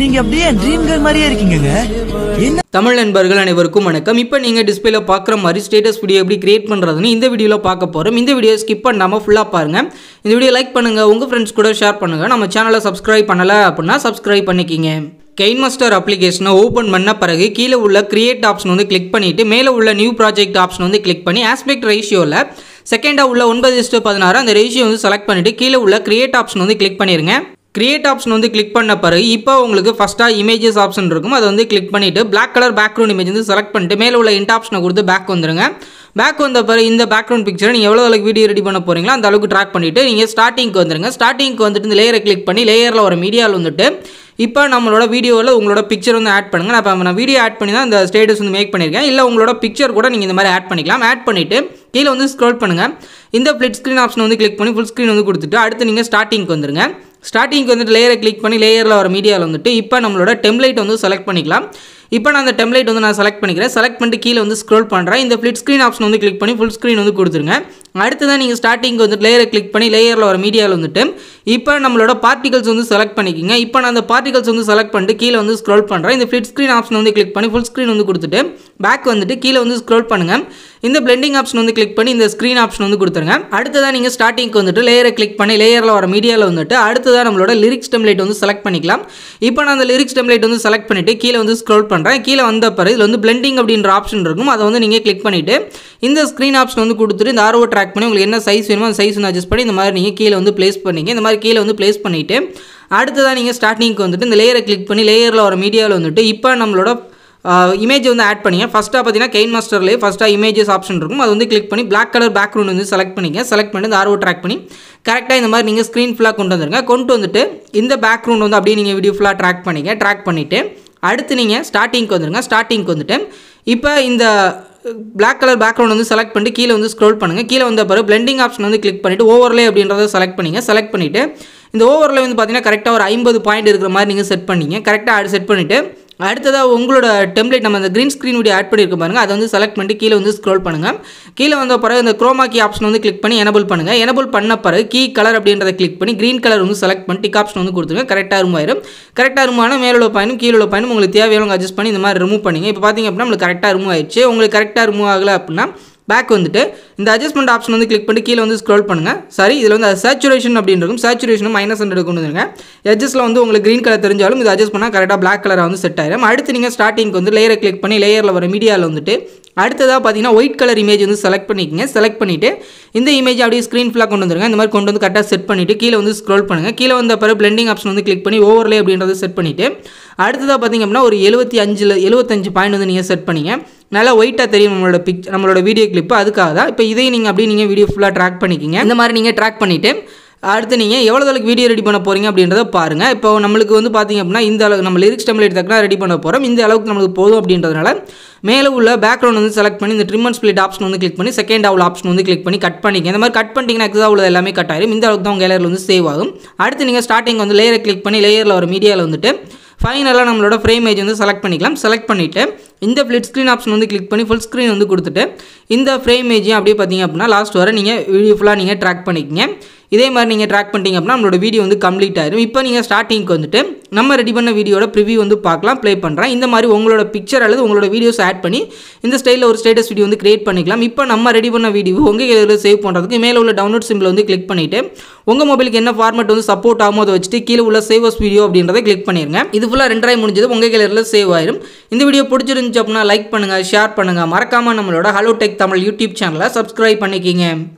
நீங்க அப்படியே dream girl மாதிரியே இருக்கீங்க என்ன தமிழ் நண்பர்கள் அனைவருக்கும் வணக்கம் இப்போ நீங்கள் டிஸ்பிளே பார்க்குற மாதிரி ஸ்டேட்டஸ் வீடியோ எப்படி கிரியேட் பண்ணுறதுன்னு இந்த வீடியோவில் பார்க்க போகிறோம் இந்த வீடியோ ஸ்கிப் பண்ணாமல் ஃபுல்லாக பாருங்கள் இந்த வீடியோ லைக் பண்ணுங்கள் உங்கள் ஃப்ரெண்ட்ஸ் கூட ஷேர் பண்ணுங்கள் நம்ம சேனலை சப்ஸ்கிரைப் பண்ணலை அப்படின்னா சப்ஸ்கிரைப் பண்ணிக்கிங்க கெயின் மாஸ்டர் அப்ளிகேஷனை ஓப்பன் பண்ண பிறகு கீழே உள்ள கிரியேட் ஆப்ஷன் வந்து கிளிக் பண்ணிவிட்டு மேலே உள்ள நியூ ப்ராஜெக்ட் ஆப்ஷன் வந்து கிளிக் பண்ணி ஆஸ்பெக்ட் ரேஷியோவில் செகண்டாக உள்ள ஒன்பது இஸ்ட்டு பதினாறு அந்த ரேஷியோ வந்து செலக்ட் பண்ணிவிட்டு கீழே உள்ள கிரியேட் ஆப்ஷன் வந்து கிளிக் பண்ணிடுங்க கிரியேட் ஆப்ஷன் வந்து கிளிக் பண்ண பிறகு இப்போ உங்களுக்கு ஃபஸ்ட்டாக இமேஜஸ் ஆப்ஷன் இருக்கும் அதை வந்து கிளிக் பண்ணிவிட்டு பிளாக் கலர் பேக்ரவுண்ட் இமேஜ் வந்து செலக்ட் பண்ணிட்டு மேலே உள்ள இன்ட் ஆப்ஷனை கொடுத்து பேக் வந்துடுங்க பேக் வந்த பிறகு இந்த பேக்ரவுண்ட் பிக்சரை நீங்கள் எவ்வளோ அளவுக்கு வீடியோ ரெடி பண்ண போகிறீங்களோ அந்த அளவுக்கு ட்ராக் பண்ணிவிட்டு நீங்கள் ஸ்டார்டிங்க்கு வந்துடுங்க ஸ்டார்டிங்க்கு வந்துட்டு இந்த லேயரை கிளிக் பண்ணி லேயரில் ஒரு மீடியாவில் வந்துட்டு இப்போ நம்மளோட வீடியோவில் உங்களோட பிக்சர் வந்து ஆட் பண்ணுங்கள் நான் இப்போ நான் வீடியோ ஆட் பண்ணி தான் இந்த ஸ்டேட்டஸ் வந்து மேக் பண்ணியிருக்கேன் இல்லை உங்களோட பிக்சர் கூட நீங்கள் இந்த மாதிரி ஆட் பண்ணிக்கலாம் ஆட் பண்ணிவிட்டு கீழே வந்து ஸ்க்ரோல் பண்ணுங்கள் இந்த ஃபிளிட் ஸ்க்ரீன் ஆப்ஷன் வந்து கிளிக் பண்ணி ஃபுல் ஸ்க்ரீன் வந்து கொடுத்துட்டு அடுத்து நீங்கள் ஸ்டார்டிங்க்கு வந்துருங்க ஸ்டார்டிங்க்கு வந்துட்டு லேயரை கிளிக் பண்ணி லேயரில் வர மீடியாவில் வந்துட்டு இப்போ நம்மளோட டெம்ப்ளேட் வந்து செலக்ட் பண்ணிக்கலாம் இப்போ நான் அந்த டெம்ப்ளேட் வந்து நான் செலக்ட் பண்ணிக்கிறேன் செலக்ட் பண்ணிட்டு கீழே வந்து ஸ்க்ரோல் பண்ணுறேன் இந்த ஃபிளிட் ஸ்க்ரீன் ஆப்ஷன் வந்து கிளிக் பண்ணி ஃபுல் ஸ்க்ரீன் வந்து கொடுத்துருங்க அடுத்ததான் நீங்கள் ஸ்டார்டிங் வந்துட்டு லேயரை கிளிக் பண்ணி லேயரில் வர மீடியாவில் வந்துட்டு இப்போ நம்மளோட பார்ட்டிகல்ஸ் வந்து செலக்ட் பண்ணிக்கோங்க இப்போ நான் அந்த பார்ட்டிகல்ஸ் வந்து செலக்ட் பண்ணிட்டு கீழே வந்து ஸ்க்ரோல் பண்ணுறேன் இந்த ஃபிளிட் ஸ்க்ரீன் ஆப்ஷன் வந்து கிளிக் பண்ணி ஃபுல் ஸ்க்ரீன் வந்து கொடுத்துட்டு பேக் வந்துட்டு கீழே வந்து ஸ்க்ரோல் பண்ணுங்கள் இந்த பிளெண்டிங் ஆப்ஷன் வந்து கிளிக் பண்ணி இந்த ஸ்க்ரீன் ஆப்ஷன் வந்து கொடுத்துருங்க அடுத்ததான் நீங்கள் ஸ்டார்டிங்க்கு வந்துட்டு லேயரை கிளிக் பண்ணி லேயரில் வர மீடியாவில் வந்துட்டு அடுத்ததான் நம்மளோட லிரிக்ஸ் டெம்லேட் வந்து செலக்ட் பண்ணிக்கலாம் இப்போ நான் அந்த லிரிக்ஸ் டெம்லேட் வந்து செலக்ட் பண்ணிவிட்டு கீழே வந்து ஸ்க்ரோல் பண்ணுறேன் கீழே வந்த பிறகு இதில் வந்து பிளெண்டிங் அப்படின்ற ஆப்ஷன் இருக்கும் அதை வந்து நீங்கள் கிளிக் பண்ணிவிட்டு இந்த ஸ்க்ரீன் ஆப்ஷன் வந்து கொடுத்துட்டு இந்த ஆர்வோ ட்ராக் பண்ணி உங்களுக்கு என்ன சைஸ் வேணுமோ அந்த சைஸ் வந்து அட்ஜஸ்ட் பண்ணி இந்த மாதிரி நீங்கள் கீழே வந்து ப்ளேஸ் பண்ணிங்க இந்த மாதிரி கீழே வந்து ப்ளேஸ் பண்ணிவிட்டு அடுத்ததாக நீங்கள் ஸ்டார்டிங்க்கு வந்துட்டு இந்த லேயரை கிளிக் பண்ணி லேயரில் வர மீடியாவில் வந்துட்டு இப்போ நம்மளோட இமேஜ் வந்து ஆட் பண்ணிங்க ஃபஸ்ட்டாக பார்த்தீங்கன்னா கெயின் மாஸ்டர்லேயே ஃபஸ்ட்டாக இமேஜஸ் ஆப்ஷன் இருக்கும் அது வந்து கிளிக் பண்ணி பிளாக் கலர் பேக்ரவுண்ட் வந்து செலக்ட் பண்ணிங்க செலக்ட் பண்ணி இந்த ஆர்வோ ட்ராக் பண்ணி கரெக்டாக இந்த மாதிரி நீங்கள் ஸ்க்ரீன் ஃபுல்லாக கொண்டு வந்துருங்க கொண்டு வந்துட்டு இந்த பேக்ரவுண்ட் வந்து அப்படியே நீங்கள் வீடியோ ஃபுல்லாக ட்ராக் பண்ணிங்க ட்ராக் பண்ணிவிட்டு அடுத்து நீங்கள் ஸ்டார்டிங்க்கு வந்துடுங்க ஸ்டார்டிங்க்கு வந்துட்டு இப்போ இந்த பிளாக் கலர் பேக்ரவுண்ட் வந்து செலக்ட் பண்ணிட்டு கீழே வந்து ஸ்க்ரோல் பண்ணுங்கள் கீழே வந்த பிறகு பிளெண்டிங் ஆப்ஷன் வந்து கிளிக் பண்ணிவிட்டு ஓவர்லே அப்படின்றத செலக்ட் பண்ணிங்க செலக்ட் பண்ணிவிட்டு இந்த ஓவரில் வந்து பார்த்தீங்கன்னா கரெக்டாக ஒரு ஐம்பது பாயிண்ட் இருக்கிற மாதிரி நீங்கள் செட் பண்ணிங்க கரெக்டாக செட் பண்ணிவிட்டு அடுத்ததாக உங்களோட டெம்ப்ளேட் நம்ம அந்த க்ரீன் ஸ்க்ரீன் வீடியோ ஆட் பண்ணியிருக்க பாருங்கள் அதை வந்து செலக்ட் பண்ணிட்டு கீழே வந்து ஸ்க்ரோல் பண்ணுங்கள் கீழே வந்த பிறகு இந்த குரோமா ஆப்ஷன் வந்து கிளிக் பண்ணி எனபிள் பண்ணுங்கள் எனபிள் பண்ண பிறகு கீ கலர் அப்படின்றத கிளிக் பண்ணி க்ரீன் கலர் வந்து செலக்ட் பண்ணி டிக் ஆப்ஷன் வந்து கொடுத்துருங்க கரெக்டாக ரூம் ஆயிரும் கரெக்டாக ரூம் ஆனால் உள்ள பயனும் கீழே பயனும் உங்களுக்கு தேவையான அட்ஜஸ்ட் பண்ணி இந்த மாதிரி ரிமூவ் பண்ணிங்க இப்போ பார்த்தீங்க அப்படின்னா நம்மளுக்கு கரெக்டாக ரிமூவ் ஆயிடுச்சு உங்களுக்கு கரெக்டாக ரிமூவ் ஆகலை அப்படின்னா பேக் வந்துட்டு இந்த அட்ஜஸ்ட்மெண்ட் ஆப்ஷன் வந்து கிளிக் பண்ணி கீழே வந்து ஸ்க்ரோல் பண்ணுங்கள் சரி இதில் வந்து சேச்சுரேஷன் அப்படின்னு இருக்கும் சேச்சுரேஷனும் மைனஸ் ஹண்ட்ரட் கொண்டு வந்துருங்க எட்ஜஸில் வந்து உங்களுக்கு க்ரீன் கலர் தெரிஞ்சாலும் இது அட்ஜஸ்ட் பண்ணால் கரெக்டாக பிளாக் கலராக வந்து செட் ஆயிடும் அடுத்து நீங்கள் ஸ்டார்டிங்க்கு வந்து லேயரை கிளிக் பண்ணி லேயரில் வர மீடியாவில் வந்துட்டு அடுத்ததாக பார்த்தீங்கன்னா ஒயிட் கலர் இமேஜ் வந்து செலக்ட் பண்ணிக்கங்க செலக்ட் பண்ணிவிட்டு இந்த இமேஜ் அப்படியே ஸ்க்ரீன் ஃபுல்லாக கொண்டு வந்துருங்க இந்த மாதிரி கொண்டு வந்து கரெக்டாக செட் பண்ணிவிட்டு கீழே வந்து ஸ்க்ரோல் பண்ணுங்கள் கீழே வந்த பிறகு பிளெண்டிங் ஆப்ஷன் வந்து கிளிக் பண்ணி ஓவர்லே அப்படின்றத செட் பண்ணிவிட்டு அடுத்ததாக பார்த்தீங்க அப்படின்னா ஒரு எழுபத்தி அஞ்சில் எழுபத்தஞ்சு பாயிண்ட் வந்து நீங்கள் செட் பண்ணிங்க நல்லா ஒயிட்டாக தெரியும் நம்மளோட பிக் நம்மளோட வீடியோ கிளிப்பு அதுக்காக தான் இப்போ இதையும் நீங்கள் அப்படியே நீங்கள் வீடியோ ஃபுல்லாக ட்ராக் பண்ணிக்கிங்க இந்த மாதிரி நீங்கள் ட்ராக் பண்ணிவிட்டு அடுத்து நீங்கள் எவ்வளோ அளவுக்கு வீடியோ ரெடி பண்ண போகிறீங்க அப்படின்றத பாருங்கள் இப்போ நம்மளுக்கு வந்து பார்த்திங்க அப்படின்னா இந்த அளவுக்கு நம்ம லிரிக்ஸ் டெம்ப்ளேட் தக்கனா ரெடி பண்ண போகிறோம் இந்த அளவுக்கு நம்மளுக்கு போதும் அப்படின்றதுனால மேலே உள்ள பேக்ரவுண்ட் வந்து செலக்ட் பண்ணி இந்த ட்ரிமன் ஸ்பிளிட் ஆப்ஷன் வந்து கிளிக் பண்ணி செகண்ட் அவ்வளோ ஆப்ஷன் வந்து கிளிக் பண்ணி கட் பண்ணிங்க இந்த மாதிரி கட் பண்ணிங்கன்னா எக்ஸா உள்ள எல்லாமே கட் ஆயிரும் இந்த அளவுக்கு தான் உங்கள் லேயரில் வந்து சேவ் ஆகும் அடுத்து நீங்கள் ஸ்டார்டிங் வந்து லேயரை கிளிக் பண்ணி லேயரில் ஒரு மீடியாவில் வந்துட்டு ஃபைனலாக நம்மளோட ஃப்ரேம் ஏஜ் வந்து செலக்ட் பண்ணிக்கலாம் செலக்ட் பண்ணிவிட்டு இந்த ஃப்ளிட் ஸ்க்ரீன் ஆப்ஷன் வந்து கிளிக் பண்ணி ஃபுல் ஸ்க்ரீன் வந்து கொடுத்துட்டு இந்த ஃப்ரேம் ஏஜையும் அப்படியே பார்த்தீங்க அப்படின்னா லாஸ்ட் வர நீங்கள் வீடியோ ஃபுல்லாக நீங்கள் ட்ராக் பண்ணிக்கிங்க இதே மாதிரி நீங்கள் ட்ராக் பண்ணிட்டீங்க அப்படின்னா நம்மளோட வீடியோ வந்து கம்ப்ளீட் ஆயிடும் இப்போ நீங்கள் ஸ்டார்டிங்க்கு வந்துட்டு நம்ம ரெடி பண்ண வீடியோட ப்ரிவியூ வந்து பார்க்கலாம் ப்ளே பண்ணுறேன் இந்த மாதிரி உங்களோட பிக்சர் அல்லது உங்களோட வீடியோஸ் ஆட் பண்ணி இந்த ஸ்டைலில் ஒரு ஸ்டேட்டஸ் வீடியோ வந்து கிரியேட் பண்ணிக்கலாம் இப்போ நம்ம ரெடி பண்ண வீடியோ உங்கள் இதில் சேவ் பண்ணுறதுக்கு மேலே உள்ள டவுன்லோட் சிம்பிள் வந்து கிளிக் பண்ணிவிட்டு உங்கள் மொபைலுக்கு என்ன ஃபார்மெட் வந்து சப்போர்ட் ஆகும் அதை வச்சுட்டு கீழே உள்ள சேவஸ் வீடியோ அப்படின்றத கிளிக் பண்ணிடுங்க இது ஃபுல்லாக ரெண்டாயிரம் முடிஞ்சது உங்கள் கேலரியில் சேவ் ஆயிரும் இந்த வீடியோ பிடிச்சிருந்துச்சு அப்படின்னா லைக் பண்ணுங்கள் ஷேர் பண்ணுங்கள் மறக்காமல் நம்மளோட ஹலோ டெக் தமிழ் யூடியூப் சேனலை சப்ஸ்கிரைப் பண்ணிக்கிங்க